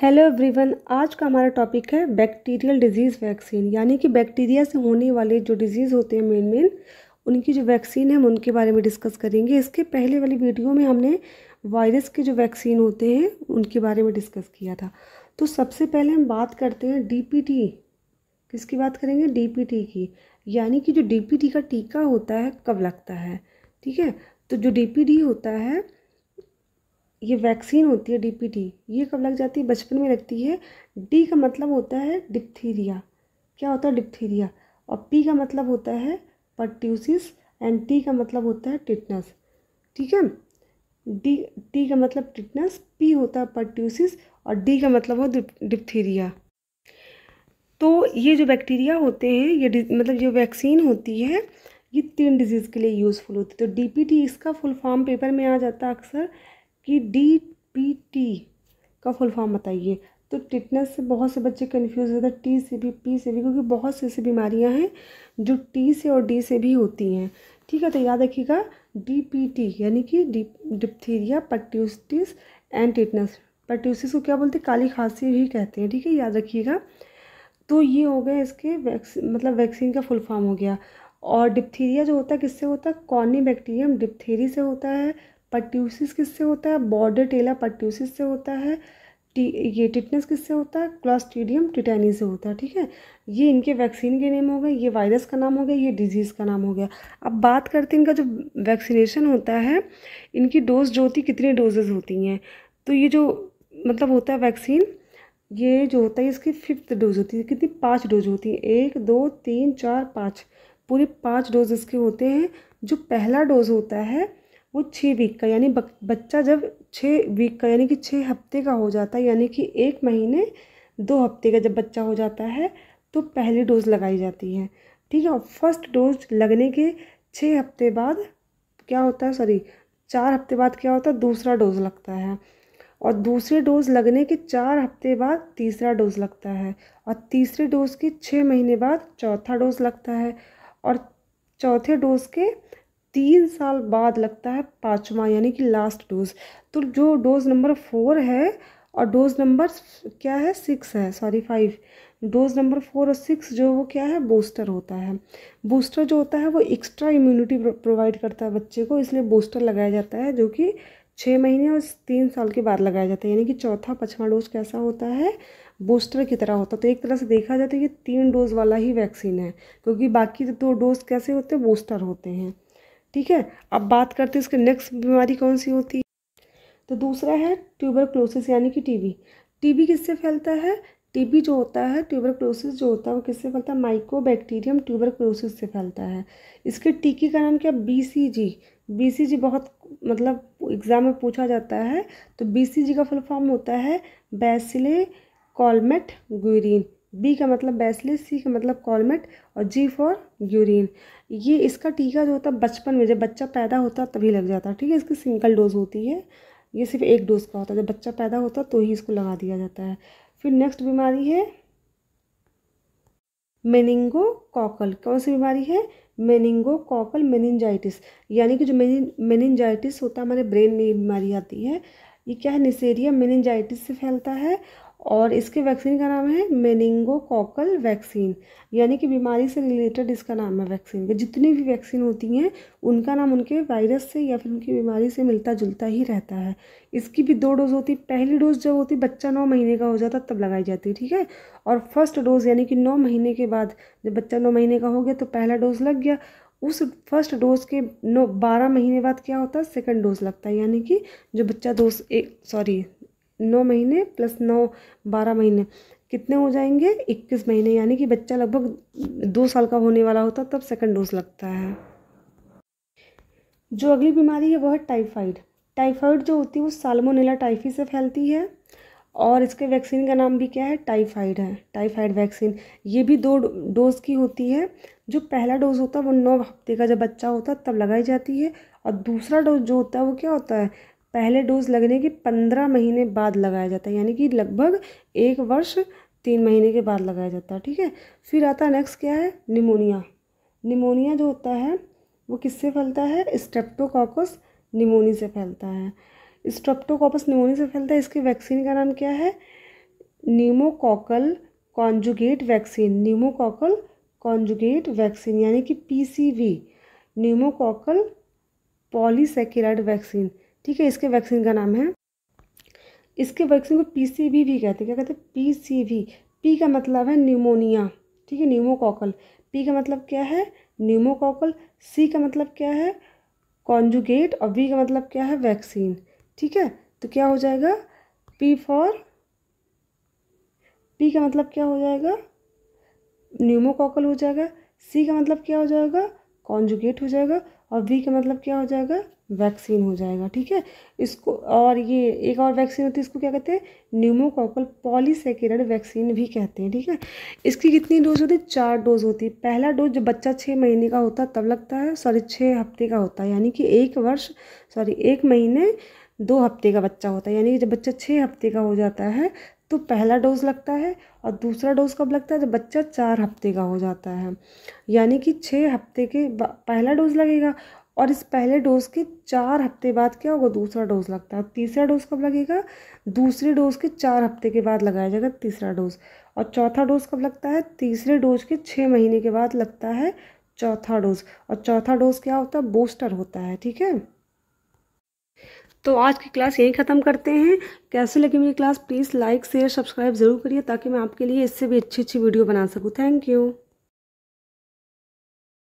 hello everyone आज का हमारा टॉपिक है बैक्टीरियल डिजीज़ वैक्सीन यानी कि बैक्टीरिया से होने वाले जो डिजीज़ होते हैं मेन मेन उनकी जो वैक्सीन है हम उनके बारे में डिस्कस करेंगे इसके पहले वाली वीडियो में हमने वायरस के जो वैक्सीन होते हैं उनके बारे में डिस्कस किया था तो सबसे पहले हम बात करते हैं डीपीटी किसकी बात करेंगे डी की यानी कि जो डी का टीका होता है कब लगता है ठीक है तो जो डी होता है ये वैक्सीन होती है डीपीटी ये कब लग जाती है बचपन में लगती है डी का मतलब होता है डिप्थीरिया क्या होता है डिप्थीरिया और पी का मतलब होता है पर्ट्यूसिस एंड टी का मतलब होता है टिटनस ठीक है डी टी का मतलब टिटनस पी होता है पर्ट्यूसिस और डी का मतलब हो डिप्थीरिया तो ये जो बैक्टीरिया होते हैं ये मतलब जो वैक्सीन होती है ये तीन डिजीज़ के लिए यूज़फुल होती है तो टी इसका फुल फॉर्म पेपर में आ जाता है अक्सर कि डी पी टी का फुल फॉर्म बताइए तो टिटनेस से बहुत से बच्चे कन्फ्यूज होते हैं टी से भी पी से भी क्योंकि बहुत सी ऐसी बीमारियां हैं जो टी से और डी से भी होती हैं ठीक है तो याद रखिएगा डी पी टी यानी कि D diphtheria pertussis and tetanus pertussis को क्या बोलते हैं काली खांसी भी कहते हैं ठीक है याद रखिएगा तो ये हो गया इसके वैक्स मतलब वैक्सीन का फुल फॉर्म हो गया और डिप्थीरिया जो होता है किससे होता है कॉर्नी बैक्टीरियम डिप्थेरी से होता है पट्ट्यूसिस किससे होता है बॉर्डर टेला पट्ट्यूसिस से होता है टी ये टिटनेस किससे होता है क्लॉस्टीडियम टिटैनी से होता है ठीक है ये इनके वैक्सीन के नेम हो गए ये वायरस का नाम हो गया ये डिजीज़ का नाम हो गया अब बात करते हैं इनका जो वैक्सीनेशन होता है इनकी डोज जो होती कितनी डोजेज होती हैं तो ये जो मतलब होता है वैक्सीन ये जो होता है इसकी फिफ्थ डोज होती है कितनी पाँच डोज होती है एक दो तीन चार पाँच पूरे पाँच डोज इसके होते हैं जो पहला डोज होता है वो छः वीक का यानी बच्चा जब छः वीक का यानी कि छः हफ्ते का हो जाता है यानी कि एक महीने दो हफ्ते का जब बच्चा हो जाता है तो पहली डोज़ लगाई जाती है ठीक है और फर्स्ट डोज लगने के छः हफ्ते बाद क्या होता है सॉरी चार हफ्ते बाद क्या होता है दूसरा डोज लगता है और दूसरे डोज लगने के चार हफ्ते बाद तीसरा डोज लगता है और तीसरे डोज के छः महीने बाद चौथा डोज लगता है और चौथे डोज के तीन साल बाद लगता है पाँचवा यानी कि लास्ट डोज तो जो डोज नंबर फोर है और डोज नंबर क्या है सिक्स है sorry five dose number four और सिक्स जो वो क्या है बूस्टर होता है बूस्टर जो होता है वो एक्स्ट्रा इम्यूनिटी प्रोवाइड करता है बच्चे को इसलिए बूस्टर लगाया जाता है जो कि छः महीने और तीन साल के बाद लगाया जाता है यानी कि चौथा पचवा डोज कैसा होता है बूस्टर की तरह होता है तो एक तरह से देखा जाता तो है कि तीन डोज वाला ही वैक्सीन है क्योंकि बाकी तो दो डोज कैसे होते हैं बूस्टर होते हैं ठीक है अब बात करते हैं इसके नेक्स्ट बीमारी कौन सी होती है तो दूसरा है ट्यूबरक्लोसिस यानी कि टीबी टीबी किससे फैलता है टीबी जो होता है ट्यूबरक्लोसिस जो होता है वो किससे फैलता है माइकोबैक्टीरियम ट्यूबरक्लोसिस से फैलता है इसके टीके का नाम क्या बीसीजी बीसीजी बहुत मतलब एग्ज़ाम में पूछा जाता है तो बीसीजी का फुल फॉर्म होता है बैसिले कॉलमेट ग्यूरिन बी का मतलब बैसलेस सी का मतलब कॉलमेट और जी फॉर यूरिन ये इसका टीका जो होता है बचपन में जब बच्चा पैदा होता तभी लग जाता है ठीक है इसकी सिंगल डोज होती है ये सिर्फ एक डोज का होता है जब बच्चा पैदा होता तो ही इसको लगा दिया जाता है फिर नेक्स्ट बीमारी है मेनिंगो कॉकल कौन सी बीमारी है मेनिंगो कॉकल मेनिनजाइटिस यानी कि जो मेनिन होता है हमारे ब्रेन में बीमारी आती है ये क्या है निसेरिया मेनिनजाइटिस से फैलता है और इसके वैक्सीन का नाम है मेनिंगोकॉकल वैक्सीन यानी कि बीमारी से रिलेटेड इसका नाम है वैक्सीन जितनी भी वैक्सीन होती हैं उनका नाम उनके वायरस से या फिर उनकी बीमारी से मिलता जुलता ही रहता है इसकी भी दो डोज होती पहली डोज जब होती बच्चा नौ महीने का हो जाता तब लगाई जाती है ठीक है और फर्स्ट डोज यानी कि नौ महीने के बाद जब बच्चा नौ महीने का हो गया तो पहला डोज लग गया उस फर्स्ट डोज के नौ बारह महीने बाद क्या होता है सेकेंड डोज लगता है यानी कि जो बच्चा दो एक सॉरी नौ महीने प्लस नौ बारह महीने कितने हो जाएंगे इक्कीस महीने यानी कि बच्चा लगभग दो साल का होने वाला होता तब सेकंड डोज लगता है जो अगली बीमारी है वह है टाइफाइड टाइफाइड जो होती है वो सालमोनेला टाइफी से फैलती है और इसके वैक्सीन का नाम भी क्या है टाइफाइड है टाइफाइड वैक्सीन ये भी दो डोज की होती है जो पहला डोज होता है वो नौ हफ्ते का जब बच्चा होता है तब लगाई जाती है और दूसरा डोज जो होता है वो क्या होता है पहले डोज लगने के पंद्रह महीने बाद लगाया जाता है यानी कि लगभग एक वर्ष तीन महीने के बाद लगाया जाता है ठीक है फिर आता है नेक्स्ट क्या है निमोनिया निमोनिया जो होता है वो किससे फैलता है स्ट्रेप्टोकॉकस निमोनी से फैलता है स्ट्रेप्टोकॉकस निमोनी से फैलता है इसकी वैक्सीन का नाम क्या है pneumococcal conjugate vaccine pneumococcal conjugate vaccine यानी कि वी नीमोकॉकल पॉलीसेकेराइड वैक्सीन ठीक है इसके वैक्सीन का नाम है इसके वैक्सीन को पी सी भी कहते हैं क्या कहते हैं पी सी वी पी का मतलब है न्यूमोनिया ठीक है न्यूमोकॉकल पी का मतलब क्या है न्यूमोकॉकल सी का मतलब क्या है कॉन्जुगेट और वी का मतलब क्या है वैक्सीन ठीक है तो क्या हो जाएगा पी फॉर पी का मतलब क्या हो जाएगा न्यूमोकॉकल हो जाएगा सी का मतलब क्या हो जाएगा कॉन्जुगेट हो जाएगा और वी का मतलब क्या हो जाएगा वैक्सीन हो जाएगा ठीक है इसको और ये एक और वैक्सीन होती है इसको क्या कहते हैं न्यूमोकॉकल पॉलीसेकेरड वैक्सीन भी कहते हैं ठीक है इसकी कितनी डोज होती है चार डोज होती है पहला डोज जब बच्चा छः महीने का होता है तब लगता है सॉरी छः हफ्ते का होता है यानी कि एक वर्ष सॉरी एक महीने दो हफ्ते का बच्चा होता है यानी कि जब बच्चा छः हफ्ते का हो जाता है तो पहला डोज़ लगता है और दूसरा डोज़ कब लगता है जब बच्चा चार हफ्ते का हो जाता है यानी कि छः हफ्ते के पहला डोज़ लगेगा और इस पहले डोज़ के चार हफ्ते बाद क्या होगा दूसरा डोज़ लगता है तीसरा डोज़ कब लगेगा दूसरे डोज़ के चार हफ्ते के बाद लगाया जाएगा तीसरा डोज़ और चौथा डोज़ कब लगता है तीसरे डोज के छः महीने के बाद लगता है चौथा डोज़ और चौथा डोज़ क्या होता है बूस्टर होता है ठीक है तो आज की क्लास यहीं ख़त्म करते हैं कैसे लगी मेरी class please like share subscribe ज़रूर करिए ताकि मैं आपके लिए इससे भी अच्छी अच्छी वीडियो बना सकूँ थैंक यू